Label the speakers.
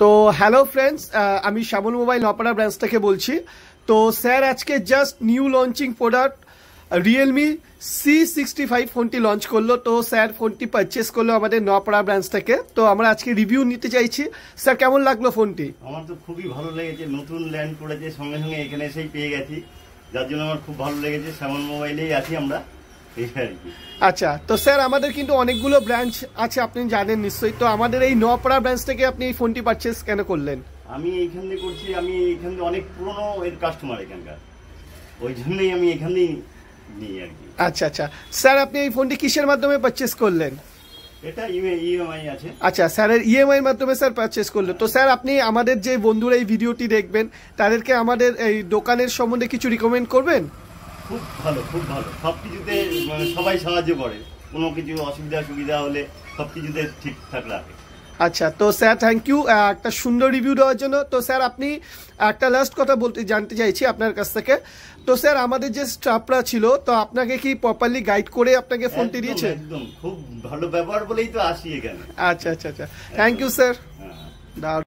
Speaker 1: তো hello friends আমি শ্যামল mobile নপাড়া branch থেকে বলছি তো স্যার আজকে just new launching product Realme C sixty five ফোনটি লঞ্চ করলো তো স্যার ফোনটি পারচেস করলো আমাদের নপাড়া ব্রাঞ্চ থেকে তো আমরা আজকে রিভিউ নিতে চাইছি স্যার কেমন লাগলো ফোনটি
Speaker 2: আমার তো খুবই ভালো লেগেছে নতুন ল্যান্ড করেছে সঙ্গে সঙ্গে এখানে এসেই পেয়ে গেছি যার জন্য আমার খুব ভালো লেগেছে শ্যামল মোবাইলেই আছি আমরা
Speaker 1: আচ্ছা তো স্যার আমাদের কিন্তু অনেকগুলো ব্রাঞ্চ আছে আপনি জানেন নিশ্চয়ই তো আমাদের এই নোয়াপাড়া ব্রাঞ্চ থেকে আপনি এই ফোনটি পারচেস কেন করলেন
Speaker 2: আমি এইখান থেকে করছি আমি এখান থেকে অনেক পুরনো এর কাস্টমার এখানকার
Speaker 1: ওই জন্যই আমি এখানেই নিই আর কি আচ্ছা আচ্ছা স্যার আপনি এই ফোনটি কিসের মাধ্যমে পারচেস করলেন আচ্ছা মাধ্যমে স্যার পারচেস তো স্যার আপনি আমাদের যে বন্ধুরা এই ভিডিওটি দেখবেন তাদেরকে আমাদের এই দোকানের সম্বন্ধে কিছু রিকমেন্ড করবেন
Speaker 2: খুব ভালো খুব ভালো সব কিছুতে মানে সবাই সাহায্য করে কোনো কিছু অসুবিধা সুবিধা হলে সব কিছুতে ঠিকঠাক রাখে
Speaker 1: আচ্ছা তো স্যার থ্যাংক ইউ একটা সুন্দর রিভিউ দেওয়ার জন্য তো স্যার আপনি একটা লাস্ট কথা বলতে জানতে চাইছি আপনার কাছ থেকে তো স্যার আমাদের যে স্টাফরা ছিল তো আপনাকে কি প্রপারলি গাইড করে আপনাকে ফোনটি দিয়েছে
Speaker 2: একদম খুব ভালো ব্যবহার বলেই তো আসি এখানে
Speaker 1: আচ্ছা আচ্ছা আচ্ছা থ্যাংক ইউ
Speaker 2: স্যার